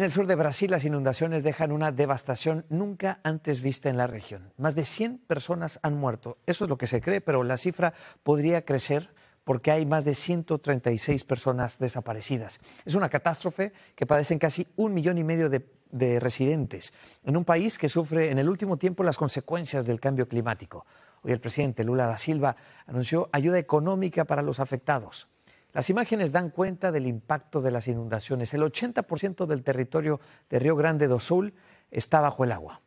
en el sur de Brasil las inundaciones dejan una devastación nunca antes vista en la región. Más de 100 personas han muerto. Eso es lo que se cree, pero la cifra podría crecer porque hay más de 136 personas desaparecidas. Es una catástrofe que padecen casi un millón y medio de, residentes en un país que sufre en el último tiempo las consecuencias del cambio climático. Hoy el presidente Lula da Silva anunció ayuda económica para los afectados. Las imágenes dan cuenta del impacto de las inundaciones. El 80% del territorio de Río Grande do Sul está bajo el agua.